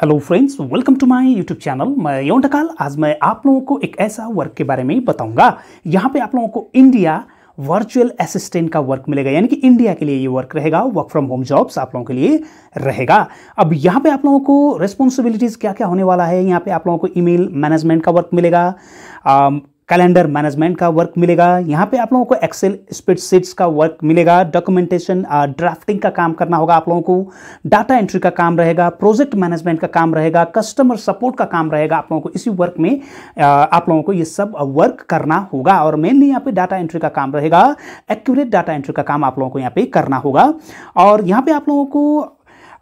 hello friends welcome to my YouTube channel मैं यौन टकाल आज मैं आप लोगों को एक ऐसा वर्क के बारे में बताऊंगा यहाँ पे आप लोगों को इंडिया वर्चुअल असिस्टेंट का वर्क मिलेगा यानी कि इंडिया के लिए ये वर्क रहेगा वर्क फ्रॉम होम जॉब्स आप लोगों के लिए रहेगा अब यहाँ पे आप लोगों को रिस्पॉन्सिबिलिटीज़ क्या क्या होने वाला है यहाँ पे आप लोगों को ईमेल मैनेजमेंट का वर्क मिलेगा कैलेंडर मैनेजमेंट का वर्क मिलेगा यहाँ पे आप लोगों को एक्सेल स्प्रेडशीट्स का वर्क मिलेगा डॉक्यूमेंटेशन ड्राफ्टिंग का काम करना होगा आप लोगों को डाटा एंट्री का काम रहेगा प्रोजेक्ट मैनेजमेंट का काम रहेगा कस्टमर सपोर्ट का काम रहेगा आप लोगों को इसी वर्क में आप लोगों को ये सब वर्क करना होगा और मेनली यहाँ पे डाटा एंट्री का काम रहेगा एक्यूरेट डाटा एंट्री का काम आप लोगों को यहाँ पे करना होगा और यहाँ पे आप लोगों को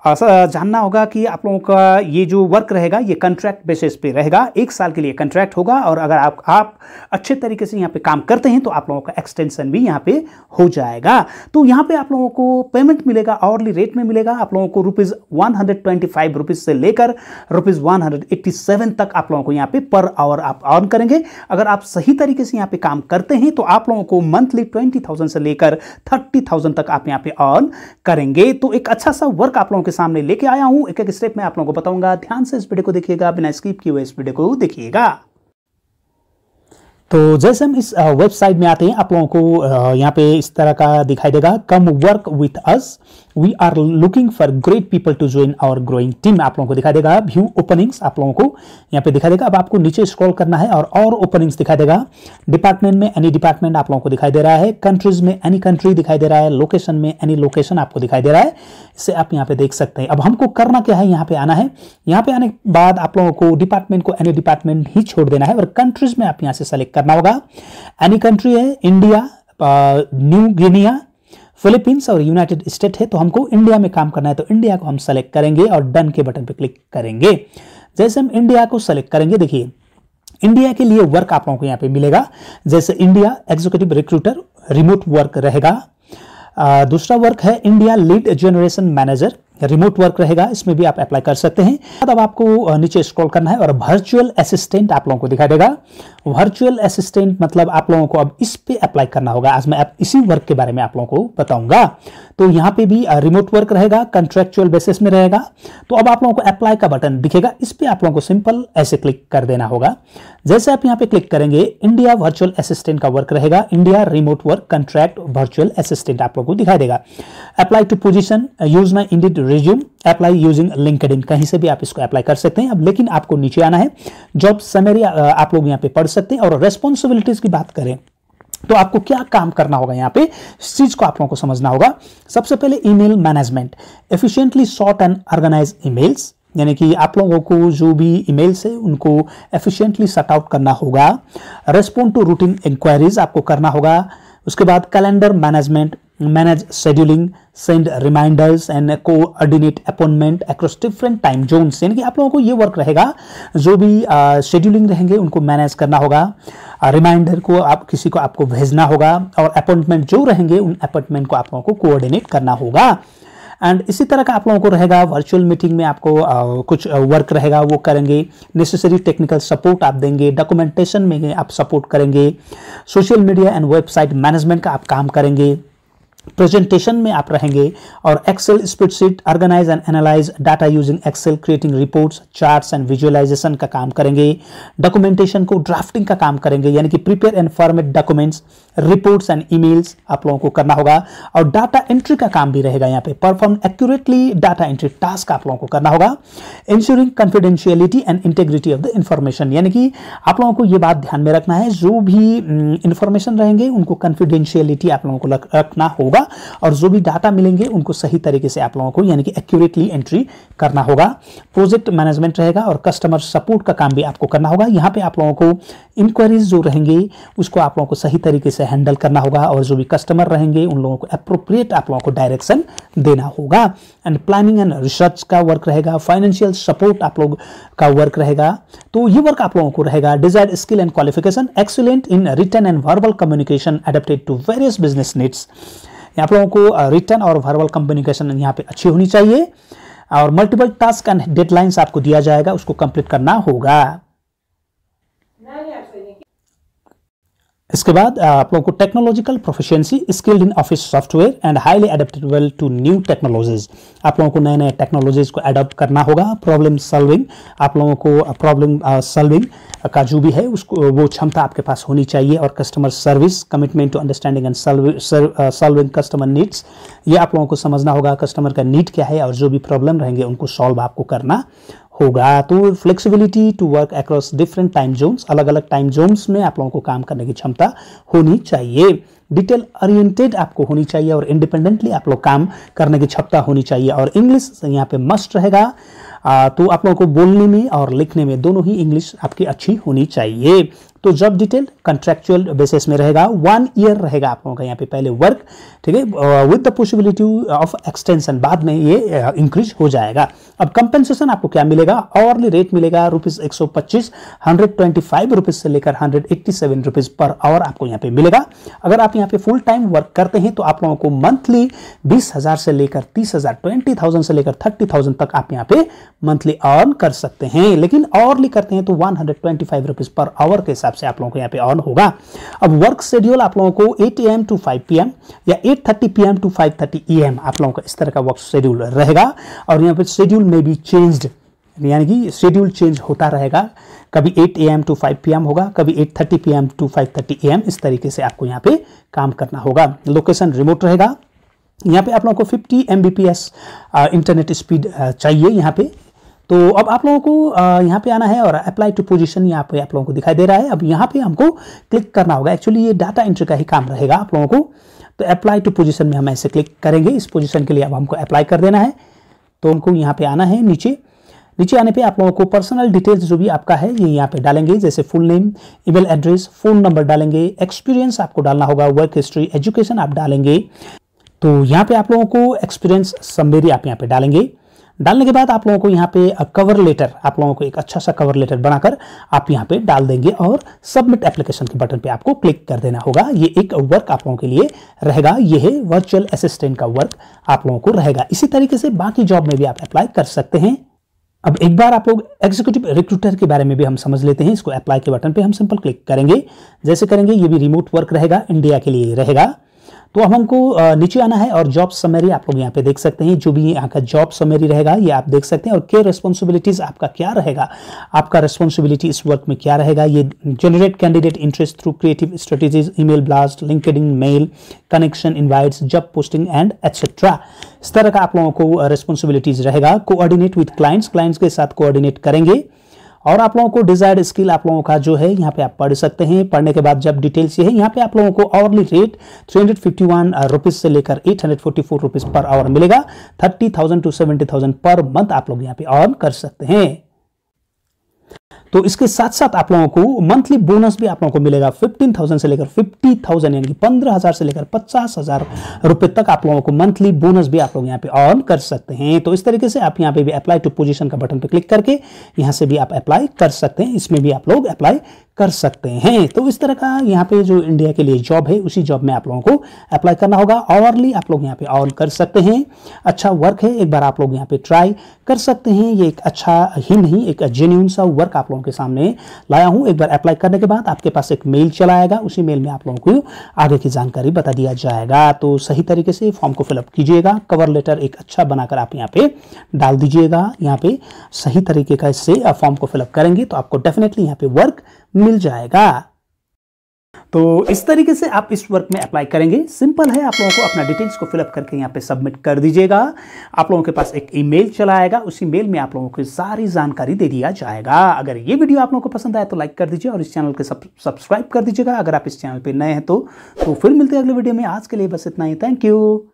हाँ, जानना होगा कि आप लोगों का ये जो वर्क रहेगा ये कंट्रैक्ट बेसिस पे रहेगा एक साल के लिए कंट्रैक्ट होगा और अगर आप आप अच्छे तरीके से यहाँ पे काम करते हैं तो आप लोगों का एक्सटेंशन भी यहाँ पे हो जाएगा तो यहाँ पे आप लोगों को पेमेंट मिलेगा आवरली रेट में मिलेगा आप लोगों को rupees one hundred twenty five rupees से लेकर rupees one hundred eighty seven तक आप लोगों को यहाँ पे पर आवर आप अर्न करेंगे अगर आप सही तरीके से यहाँ पे काम करते हैं तो आप लोगों को मंथली ट्वेंटी थाउजेंड से लेकर थर्टी थाउजेंड तक आप यहाँ पे अर्न करेंगे तो एक अच्छा सा वर्क आप लोगों के सामने लेके आया हूं एक एक स्टेप में आप लोगों को बताऊंगा ध्यान से इस वीडियो को देखिएगा बिना स्किप किए हुए इस वीडियो को देखिएगा तो जैसे हम इस वेबसाइट में आते हैं आप लोगों को यहाँ पे इस तरह का दिखाई देगा come work with us we are looking for great people to join our growing team आप लोगों को दिखाई देगा व्यू ओपनिंग्स आप लोगों को यहाँ पे दिखाई देगा अब आपको नीचे स्क्रॉल करना है और और ओपनिंग्स दिखाई देगा डिपार्टमेंट में एनी डिपार्टमेंट आप लोगों को दिखाई दे रहा है कंट्रीज में एनी कंट्री दिखाई दे रहा है लोकेशन में एनी लोकेशन आपको दिखाई दे रहा है इसे आप यहाँ पे देख सकते हैं अब हमको करना क्या है यहाँ पे आना है यहाँ पे आने के बाद आप लोगों को डिपार्टमेंट को एनी डिपार्टमेंट ही छोड़ देना है और कंट्रीज में आप यहाँ से सेलेक्ट करना होगा एनी कंट्री है इंडिया न्यू गिनिया फिलीपींस और यूनाइटेड स्टेट है तो हमको इंडिया में काम करना है तो इंडिया को हम सेलेक्ट करेंगे और डन के बटन पर क्लिक करेंगे जैसे हम इंडिया को सेलेक्ट करेंगे देखिए इंडिया के लिए वर्क आप लोगों को यहाँ पे मिलेगा जैसे India executive recruiter remote work रहेगा दूसरा वर्क है India lead generation manager remote work रहेगा इसमें भी आप अप्लाई कर सकते हैं अब आपको नीचे स्क्रॉल करना है और वर्चुअल असिस्टेंट आप लोगों को दिखाई देगा वर्चुअल असिस्टेंट मतलब आप लोगों को अब इस पे अप्लाई करना होगा आज मैं इसी वर्क के बारे में आप लोगों को बताऊंगा तो यहाँ पे भी रिमोट वर्क रहेगा कंट्रेक्चुअल बेसिस में रहेगा तो अब आप लोगों को अप्लाई का बटन दिखेगा इस पर आप लोगों को सिंपल ऐसे क्लिक कर देना होगा जैसे आप यहाँ पे क्लिक करेंगे इंडिया वर्चुअल असिस्टेंट का वर्क रहेगा India remote work contract virtual assistant आप लोगों को दिखाई देगा apply to position use my Indeed resume apply using LinkedIn कहीं से भी आप इसको अप्लाई कर सकते हैं अब लेकिन आपको नीचे आना है जॉब समेरी आप लोग यहाँ पे पढ़ सकते हैं और रेस्पॉन्सिबिलिटीज की बात करें तो आपको क्या काम करना होगा यहाँ पे इस चीज को आप लोगों को समझना होगा सबसे पहले email management efficiently sort and organise emails यानी कि आप लोगों को जो भी ईमेल्स है उनको एफिशिएंटली सट आउट करना होगा रेस्पॉन्ड टू रूटीन इंक्वायरीज आपको करना होगा उसके बाद calendar management manage scheduling, send reminders and coordinate appointment across different time zones यानी कि आप लोगों को ये वर्क रहेगा जो भी शेड्यूलिंग रहेंगे उनको मैनेज करना होगा रिमाइंडर को आप किसी को आपको भेजना होगा और अपॉइंटमेंट जो रहेंगे उन अपॉइंटमेंट को आप लोगों को कोऑर्डिनेट करना होगा एंड इसी तरह का आप लोगों को रहेगा वर्चुअल मीटिंग में आपको आ, कुछ वर्क रहेगा वो करेंगे नेसेसरी टेक्निकल सपोर्ट आप देंगे डॉक्यूमेंटेशन में आप सपोर्ट करेंगे social media and website management का आप काम करेंगे प्रेजेंटेशन में आप रहेंगे और excel spreadsheet organise and analyse data using excel creating reports charts and visualisation का काम करेंगे डॉक्यूमेंटेशन को ड्राफ्टिंग का काम करेंगे यानी कि prepare and format documents reports and emails आप लोगों को करना होगा और डाटा एंट्री का काम भी रहेगा यहाँ पे perform accurately data entry task आप लोगों को करना होगा ensuring confidentiality and integrity of the information यानी कि आप लोगों को ये बात ध्यान में रखना है जो भी इंफॉर्मेशन रहेंगे उनको कॉन्फिडेंशियलिटी आप लोगों को रखना होगा और जो भी डाटा मिलेंगे उनको सही तरीके से आप लोगों को यानी कि एक्यूरेटली एंट्री करना होगा प्रोजेक्ट मैनेजमेंट रहेगा और कस्टमर सपोर्ट का काम भी आपको करना होगा यहाँ पे आप लोगों को इंक्वायरीज जो रहेंगे उसको आप लोगों को सही तरीके से से हैंडल करना होगा और जो भी कस्टमर रहेंगे उन लोगों को अप्रोप्रिएट आप लोगों को डायरेक्शन देना होगा एंड प्लानिंग एंड रिसर्च का वर्क रहेगा फाइनेंशियल सपोर्ट आप लोग का वर्क रहेगा तो ये वर्क आप लोगों को रहेगा desire skill and qualification excellent in written and verbal communication adapted to various business needs आप लोगों को रिटर्न uh, और वर्बल कम्युनिकेशन यहाँ पे अच्छी होनी चाहिए और मल्टीपल टास्क एंड डेडलाइंस आपको दिया जाएगा उसको कंप्लीट करना होगा इसके बाद आप लोगों को technological proficiency skilled in office software and highly adaptable to new technologies आप लोगों को नए नए टेक्नोलॉजीज को अडॉप्ट करना होगा प्रॉब्लम सॉल्विंग आप लोगों को प्रॉब्लम सॉल्विंग का जो भी है उसको वो क्षमता आपके पास होनी चाहिए और customer service commitment to understanding and solving customer needs ये आप लोगों को समझना होगा कस्टमर का नीड क्या है और जो भी प्रॉब्लम रहेंगे उनको सॉल्व आपको करना होगा तो flexibility to work across different time zones अलग अलग टाइम जोन्स में आप लोगों को काम करने की क्षमता होनी चाहिए डिटेल ओरिएंटेड आपको होनी चाहिए और इंडिपेंडेंटली आप लोग काम करने की क्षमता होनी चाहिए और इंग्लिश यहाँ पे मस्ट रहेगा तो आप लोगों को बोलने में और लिखने में दोनों ही इंग्लिश आपकी अच्छी होनी चाहिए तो जॉब डिटेल कंट्रेक्चुअल बेसिस में रहेगा वन ईयर रहेगा आप लोगों का यहाँ पे पहले वर्क ठीक है with the possibility of extension बाद में ये इंक्रीज uh, हो जाएगा अब कंपेंसेशन आपको क्या मिलेगा आवरली रेट मिलेगा रुपीज़ एक सौ पच्चीस हंड्रेड ट्वेंटी फाइव रुपीज़ से लेकर hundred eighty seven rupees per hour आपको यहाँ पे मिलेगा अगर आप यहाँ पे फुल टाइम वर्क करते हैं तो आप लोगों को मंथली बीस हज़ार से लेकर तीस हज़ार ट्वेंटी थाउजेंड से लेकर थर्टी थाउजेंड तक आप यहाँ पे मंथली अर्न कर सकते हैं लेकिन आवरली करते हैं तो one hundred twenty five rupees per hour के हिसाब हिसाब से आप लोगों को यहाँ पे ऑन होगा अब वर्क शेड्यूल आप लोगों को 8 एम टू 5 पीएम या 8:30 पी टू 5:30 ईएम आप लोगों का इस तरह का वर्क शेड्यूल रहेगा और यहाँ पे शेड्यूल में भी चेंज्ड यानी कि शेड्यूल चेंज होता रहेगा कभी 8 ए एम टू 5 पीएम होगा कभी 8:30 थर्टी पीएम टू 5:30 एम इस तरीके से आपको यहाँ पे काम करना होगा लोकेशन रिमोट रहेगा यहाँ पे आप लोगों को 50 एम इंटरनेट स्पीड चाहिए यहाँ पे तो अब आप लोगों को यहाँ पे आना है और अप्लाई टू पोजीशन यहाँ पे आप लोगों को दिखाई दे रहा है अब यहाँ पे हमको क्लिक करना होगा एक्चुअली ये डाटा एंट्री का ही काम रहेगा आप लोगों को तो अप्लाई टू पोजीशन में हम ऐसे क्लिक करेंगे इस पोजीशन के लिए अब हमको अप्लाई कर देना है तो उनको यहाँ पे आना है नीचे नीचे आने पे आप लोगों को पर्सनल डिटेल्स जो भी आपका है ये यहाँ पे डालेंगे जैसे full name email address phone number डालेंगे एक्सपीरियंस आपको डालना होगा वर्क हिस्ट्री एजुकेशन आप डालेंगे तो यहाँ पे आप लोगों को एक्सपीरियंस समेरी आप यहाँ पे डालेंगे डालने के बाद आप लोगों को यहाँ पे कवर लेटर आप लोगों को एक अच्छा सा कवर लेटर बनाकर आप यहाँ पे डाल देंगे और सबमिट एप्लीकेशन के बटन पे आपको क्लिक कर देना होगा ये एक वर्क आप लोगों के लिए रहेगा ये है वर्चुअल असिस्टेंट का वर्क आप लोगों को रहेगा इसी तरीके से बाकी जॉब में भी आप अप्लाई कर सकते हैं अब एक बार आप लोग एग्जीक्यूटिव रिक्रूटर के बारे में भी हम समझ लेते हैं इसको अप्लाई के बटन पे हम सिंपल क्लिक करेंगे जैसे करेंगे ये भी रिमोट वर्क रहेगा इंडिया के लिए रहेगा तो अब हमको नीचे आना है और जॉब समरी आप लोग यहाँ पे देख सकते हैं जो भी यहाँ का जॉब समरी रहेगा ये आप देख सकते हैं और के रेस्पॉन्सिबिलिटीज आपका क्या रहेगा आपका रेस्पॉन्सिबिलिटी इस वर्क में क्या रहेगा ये generate candidate interest through creative strategies email blast linked mail connection invites job posting and etcetera इस तरह का आप लोगों को रेस्पॉन्सिबिलिटीज रहेगा कोऑर्डिनेट विथ क्लाइंट्स क्लाइंट्स के साथ कोऑर्डिनेट करेंगे और आप लोगों को डिजायर्ड स्किल आप लोगों का जो है यहाँ पे आप पढ़ सकते हैं पढ़ने के बाद जब डिटेल्स ये है यहाँ पे आप लोगों को hourly rate three hundred fifty one rupees से लेकर eight hundred forty four rupees per hour मिलेगा thirty thousand to seventy thousand per month आप लोग यहाँ पे अर्न कर सकते हैं तो इसके साथ साथ आप लोगों को मंथली बोनस भी आप लोगों को मिलेगा फिफ्टीन थाउजेंड से लेकर फिफ्टी थाउजेंड यानी कि पंद्रह हजार से लेकर पचास हजार रुपए तक आप लोगों को मंथली बोनस भी आप लोग यहाँ पे ऑन कर सकते हैं तो इस तरीके से आप यहाँ पे भी अप्लाई टू पोजिशन का बटन पर क्लिक करके यहाँ से भी आप अप्लाई कर सकते हैं इसमें भी आप लोग अप्लाई कर सकते हैं तो इस तरह का यहाँ पे जो इंडिया के लिए जॉब है उसी जॉब में आप लोगों को अप्लाई करना होगा आवरली आप लोग यहाँ पे ऑल कर सकते हैं अच्छा वर्क है एक बार आप लोग यहाँ पे ट्राई कर सकते हैं ये एक अच्छा ही नहीं एक जेन्यून सा वर्क आप लोगों के सामने लाया हूँ एक बार अप्लाई करने के बाद आपके पास एक मेल चला आएगा उसी मेल में आप लोगों को आगे की जानकारी बता दिया जाएगा तो सही तरीके से फॉर्म को फिलअप कीजिएगा कवर लेटर एक अच्छा बनाकर आप यहाँ पे डाल दीजिएगा यहाँ पे सही तरीके का इससे फॉर्म को फिलअप करेंगे तो आपको डेफिनेटली यहाँ पे वर्क मिल जाएगा तो इस तरीके से आप इस वर्क में अप्लाई करेंगे सिंपल है आप लोगों को अपना डिटेल्स को फिलअप करके यहाँ पे सबमिट कर दीजिएगा आप लोगों के पास एक ईमेल चला आएगा उस ईमेल में आप लोगों को सारी जानकारी दे दिया जाएगा अगर ये वीडियो आप लोगों को पसंद आया तो लाइक कर दीजिए और इस चैनल को सब्सक्राइब कर दीजिएगा अगर आप इस चैनल पर नए हैं तो, तो फिर मिलते हैं अगले वीडियो में आज के लिए बस इतना ही थैंक यू